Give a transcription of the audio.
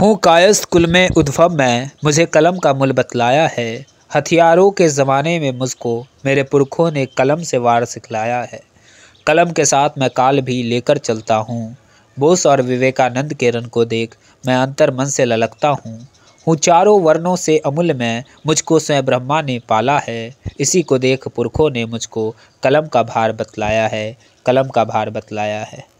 हूँ कायस कुल में उद्भव में मुझे कलम का मूल बतलाया है हथियारों के ज़माने में मुझको मेरे पुरखों ने कलम से वार सिखलाया है कलम के साथ मैं काल भी लेकर चलता हूँ बोस और विवेकानंद के रन को देख मैं अंतर मन से ललकता हूँ हूँ चारों वर्णों से अमूल में मुझको स्वयं ब्रह्मा ने पाला है इसी को देख पुरखों ने मुझको कलम का भार बतलाया है कलम का भार बतलाया है